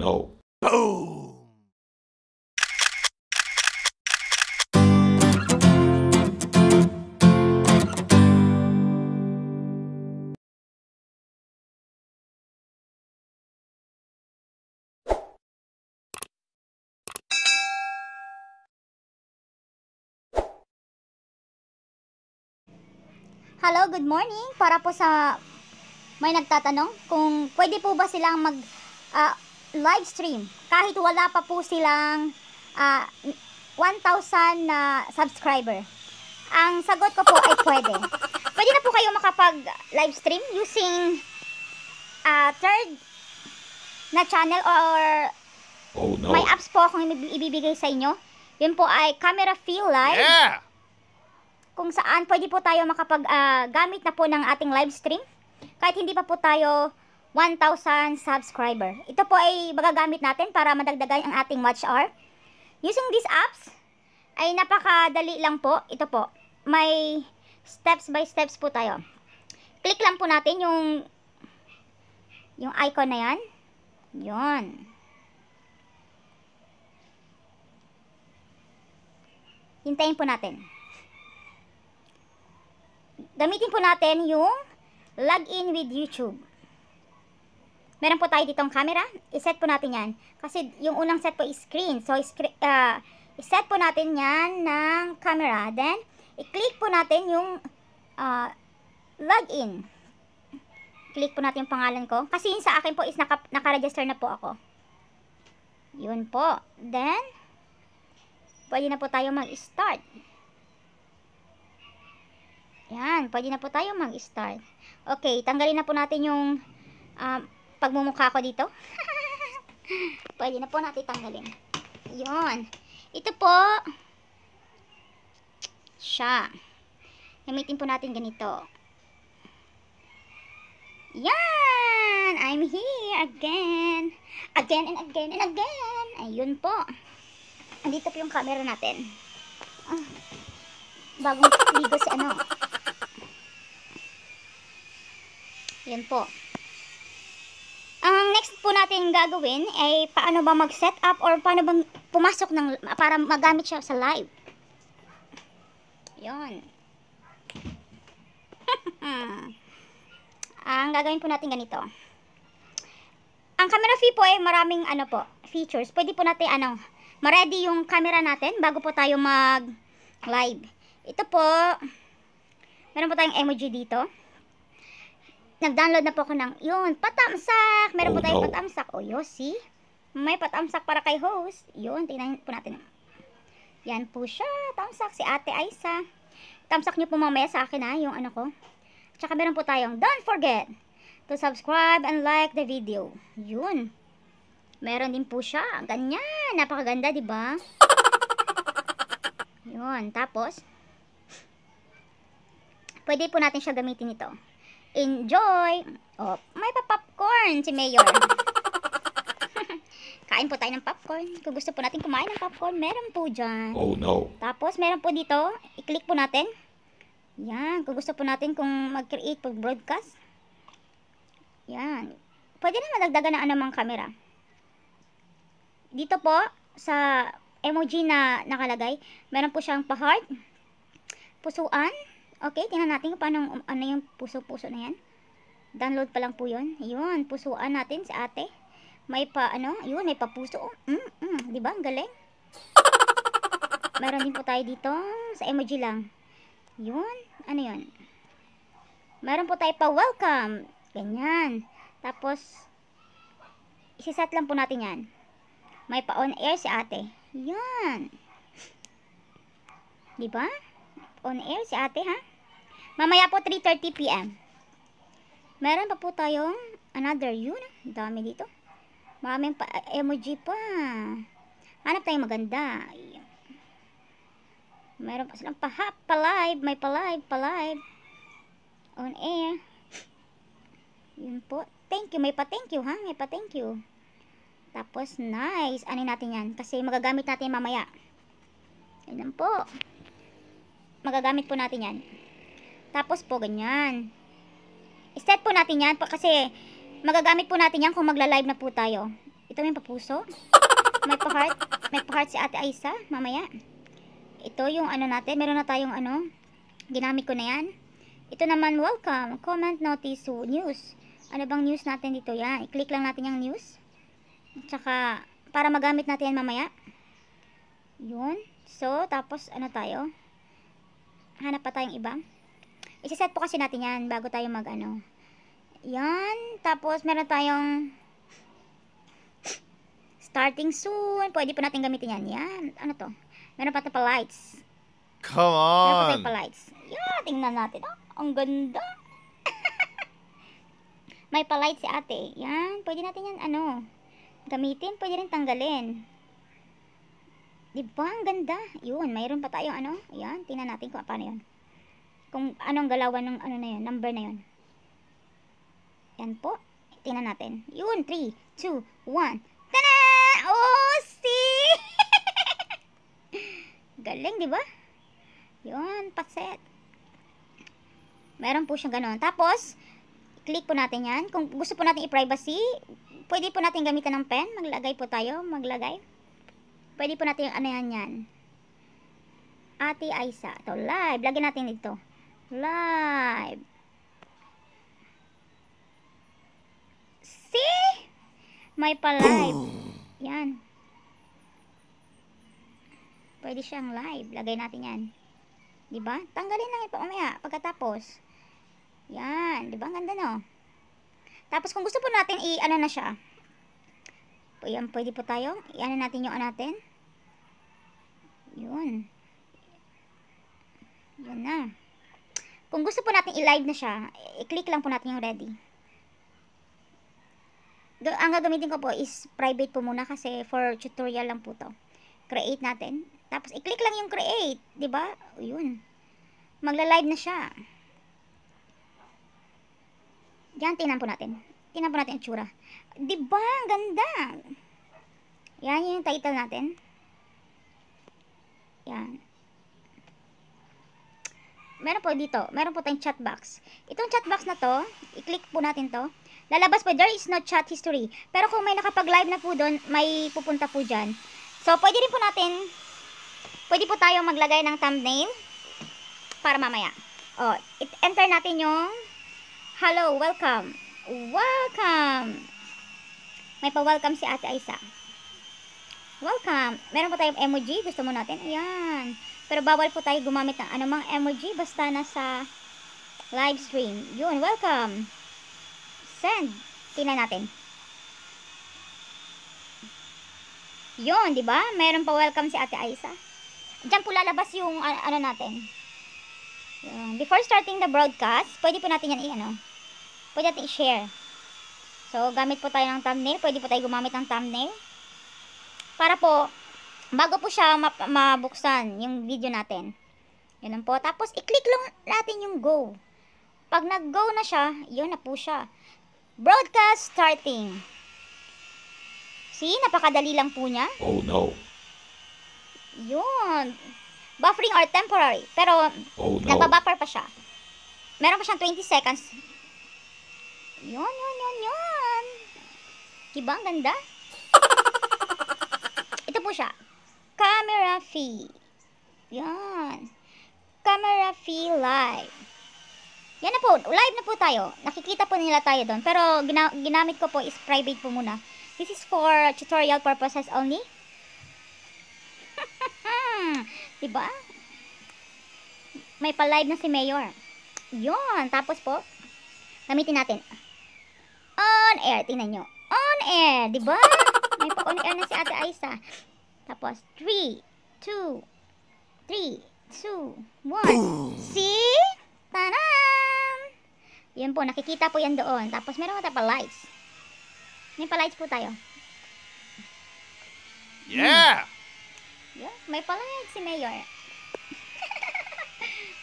know. Boom! Hello, good morning. Para po sa may nagtatanong kung pwede po ba silang mag uh, live stream kahit wala pa po silang uh, ah, 1,000 na subscriber. Ang sagot ko po ay pwede. Pwede na po kayo makapag live stream using uh, third na channel or oh, no. may apps po akong ibibigay sa inyo. Yun po ay Camera Feel Live. Yeah! Kung saan pwede po tayo makapag uh, gamit na po ng ating live stream. Kahit hindi pa po tayo 1,000 subscriber. Ito po ay magagamit natin para madagdagan ang ating watch hour. Using these apps ay napakadali lang po. Ito po, may steps by steps po tayo. Click lang po natin yung yung icon na yan. Yun. Hintayin po natin. Gamitin po natin yung login with YouTube meron po tayo ditong camera. I-set po natin yan. Kasi yung unang set po is screen. So, uh, i-set po natin yan ng camera. Then, i-click po natin yung uh, login. Click po natin yung pangalan ko. Kasi yun sa akin po is naka, naka-register na po ako. Yun po. Then, pwede na po tayo mag-start. Yan, pwede na po tayo mag-start. Okay, tanggalin na po natin yung um, pagmumukha ko dito. Pwede na po natin tanggalin. Yun. Ito po. Siya. Gamitin po natin ganito. Yan! I'm here again. Again and again and again. Ayun po. Andito po yung camera natin. Ah, bagong ligo si ano. Yan po next po natin gagawin ay paano ba mag-set up or paano bang pumasok ng, para magamit siya sa live. Yun. Ang gagawin po natin ganito. Ang camera fee po ay maraming ano po, features. Pwede po natin ano, ma-ready yung camera natin bago po tayo mag-live. Ito po, meron po tayong emoji dito nag-download na po ako ng, yun, patamsak. Meron oh, po tayong no. patamsak. O, oh, see? May patamsak para kay host. Yun, tingnan po natin. Yan po siya. Tamsak si Ate Aisa. Tamsak niyo po mamaya sa akin ha, ah, yung ano ko. Tsaka meron po tayong, don't forget to subscribe and like the video. Yun. Meron din po siya. Ganyan. Napakaganda, di ba? Yun. Tapos, pwede po natin siya gamitin ito. Enjoy! Oh, may pa-popcorn si Mayor. Kain po tayo ng popcorn. Kung gusto po natin kumain ng popcorn, meron po dyan. Oh no. Tapos meron po dito, i-click po natin. Yan, kung gusto po natin kung mag-create, pag-broadcast. Yan. Pwede naman dagdagan ng anumang camera. Dito po, sa emoji na nakalagay, meron po siyang pa-heart, pusuan, Okay, tingnan natin kung paano ano yung puso-puso na yan. Download pa lang po yun. Yun, pusuan natin si ate. May pa, ano, yun, may papuso. Mm, mm, di ba? Ang galing. Meron din po tayo dito sa emoji lang. Yun, ano yun? Meron po tayo pa welcome. Ganyan. Tapos, isisat lang po natin yan. May pa-on air si ate. Yan. Diba? On air si ate, ha? Mamaya po 3.30 p.m. Meron pa po tayong another yun. Dami dito. Maraming pa, eh, emoji pa. Hanap tayong maganda. Meron pa silang pa live, May pa live, pa live. On air. Yun po. Thank you. May pa-thank you, ha? May pa-thank you. Tapos, nice. Anin natin yan? Kasi magagamit natin mamaya. Ayun po. Magagamit po natin yan. Tapos po, ganyan. I-set po natin yan kasi magagamit po natin yan kung magla-live na po tayo. Ito may papuso. May pa-heart. May pa-heart si Ate Aisa mamaya. Ito yung ano natin. Meron na tayong ano. Ginamit ko na yan. Ito naman, welcome. Comment, notice, news. Ano bang news natin dito? Yan. I-click lang natin yung news. Tsaka, para magamit natin yan mamaya. Yun. So, tapos ano tayo? Hanap pa tayong ibang. Isa-set po kasi natin yan bago tayo mag ano. Yan. Tapos, meron tayong starting soon. Pwede po natin gamitin yan. Yan. Ano to? Meron pa ito pa lights. Come on! Meron pa pa lights. Yan. Tingnan natin. Oh, ang ganda. May pa lights si ate. Yan. Pwede natin yan ano. Gamitin. Pwede rin tanggalin. Diba? Ang ganda. Yun. Mayroon pa tayong ano. Yan. Tingnan natin kung paano yan kung anong galawan ng ano na yun, number na yun. Yan po. Tingnan natin. Yun, 3, 2, 1. Tada! Oh, see! Galing, di ba? Yun, paset. Meron po siyang ganun. Tapos, click po natin yan. Kung gusto po natin i-privacy, pwede po natin gamitan ng pen. Maglagay po tayo. Maglagay. Pwede po natin yung ano yan yan. Ate Aisa. Ito, live. Lagyan natin dito live. See? May pa-live. Yan. Pwede siyang live. Lagay natin yan. Diba? Tanggalin lang ito mamaya pagkatapos. Yan. Diba? Ang ganda no? Tapos kung gusto po natin i-ano na siya. Yan, pwede po tayo. I-ano natin yung ano natin. Yun. Yun na. Kung gusto po natin i-live na siya, i-click lang po natin yung ready. Ang gagamitin ko po is private po muna kasi for tutorial lang po to. Create natin. Tapos i-click lang yung create, 'di ba? Yun. Magla-live na siya. Yan, tingnan po natin. Tingnan po natin ang tsura. Di ba? Ang ganda. Yan yung title natin. Yan meron po dito, meron po tayong chat box. Itong chat box na to, i-click po natin to. Lalabas po, there is no chat history. Pero kung may nakapag-live na po doon, may pupunta po dyan. So, pwede rin po natin, pwede po tayo maglagay ng thumbnail para mamaya. O, it, enter natin yung hello, welcome, welcome. May pa-welcome si Ate Aisa. Welcome. Meron po tayong emoji. Gusto mo natin? Ayan. Pero bawal po tayo gumamit ng anumang emoji basta na sa live stream. Yun, welcome! Send! Tingnan natin. Yun, di ba? Meron pa welcome si Ate Aisa. Diyan po lalabas yung uh, ano natin. Yun. Before starting the broadcast, pwede po natin yan i-ano. Pwede natin i-share. So, gamit po tayo ng thumbnail. Pwede po tayo gumamit ng thumbnail. Para po, bago po siya mabuksan yung video natin. Ganun po. Tapos, i-click lang natin yung go. Pag nag-go na siya, yun na po siya. Broadcast starting. See, napakadali lang po niya. Oh, no. Yun. Buffering or temporary. Pero, oh, no. nagbabuffer pa siya. Meron pa siyang 20 seconds. Yun, yun, yun, yun. Diba? Ang ganda. Ito po siya. Camera fee. Yan. Camera fee live. Yan na po. Live na po tayo. Nakikita po nila tayo doon. Pero gina ginamit ko po is private po muna. This is for tutorial purposes only. diba? May pa-live na si Mayor. Yun. Tapos po, gamitin natin. On air. Tingnan nyo. On air. Diba? May pa-on air na si Ate Aisa. Tapos, 3, 2, 3, 2, 1. See? Taram! Yun po, nakikita po yan doon. Tapos, meron ka pa lights. May palights po tayo. Yeah! Hmm. Yun, may palights si Mayor.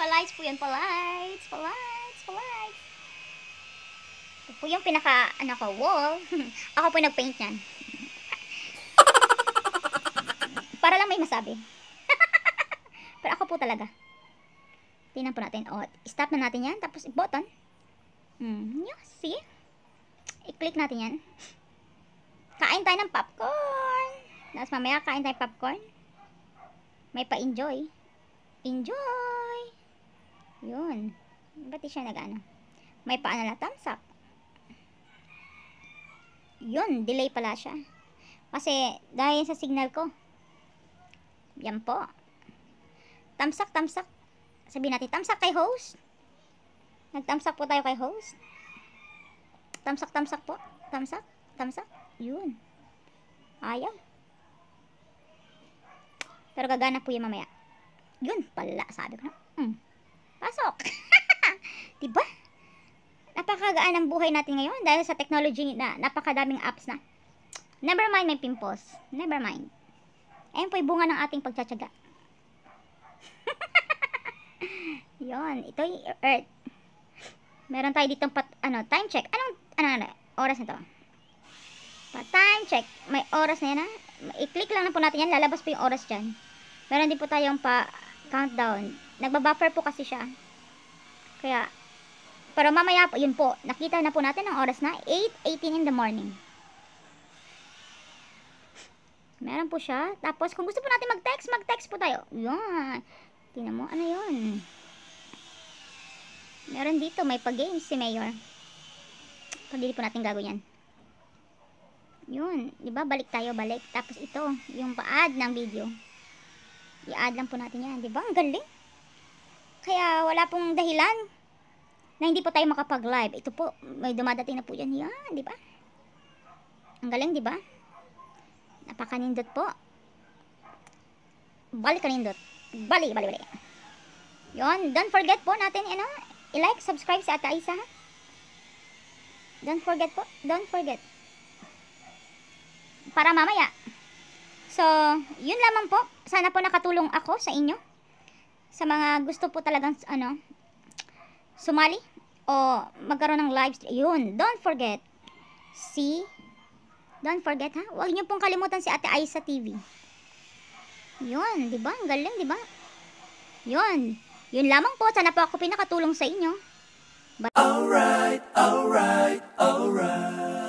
palights po yan, palights, palights, palights. Ito po yung pinaka, ano ko, wall. Ako po nag-paint yan. Para lang may masabi. Pero ako po talaga. Tingnan po natin. O, oh, stop na natin yan. Tapos, button. Hmm, yeah, see? I-click natin yan. Kain tayo ng popcorn. Tapos mamaya, kain tayo popcorn. May pa-enjoy. Enjoy! Yun. Ba't siya nag-ano? May paano na thumbs up. Yun, delay pala siya. Kasi, dahil sa signal ko, yan po. Tamsak, tamsak. Sabi natin, tamsak kay host. Nagtamsak po tayo kay host. Tamsak, tamsak po. Tamsak, tamsak. Yun. Ayaw. Pero gagana po yun mamaya. Yun pala, sabi ko na. Hmm. Pasok. diba? Napakagaan ang buhay natin ngayon dahil sa technology na napakadaming apps na. Never mind my pimples. Never mind. Ayun po yung bunga ng ating pagtsatsaga. Yon, ito yung earth. Meron tayo ditong pat, ano, time check. Anong, ano, ano, oras na nito? Pa time check. May oras na yan, ha? I-click lang na po natin yan. Lalabas po yung oras dyan. Meron din po tayong pa countdown. Nagbabuffer po kasi siya. Kaya, pero mamaya po, yun po, nakita na po natin ang oras na 8.18 in the morning. Meron po siya. Tapos, kung gusto po natin mag-text, mag-text po tayo. Yan. Tingnan mo, ano yun? Meron dito, may pag-games si Mayor. Pagdili po natin gagawin yan. Yun, di ba? Balik tayo, balik. Tapos ito, yung pa-add ng video. I-add lang po natin yan. Di ba? Ang galing. Kaya wala pong dahilan na hindi po tayo makapag-live. Ito po, may dumadating na po yan. Yan, di ba? Ang galing, di ba? Napakanindot po. Balik kanindot. Bali, bali, bali. Yon, don't forget po natin, ano, i-like, subscribe sa Ata Isa, ha? Don't forget po. Don't forget. Para mamaya. So, yun lamang po. Sana po nakatulong ako sa inyo. Sa mga gusto po talagang, ano, sumali o magkaroon ng live stream. Yun, don't forget. See Don't forget ha. Huwag niyo pong kalimutan si Ate Aiza TV. 'Yon, di ba? Ang galing, di ba? 'Yon. Yun lamang po. Sana po ako pinakatulong sa inyo. Bye. right, all right.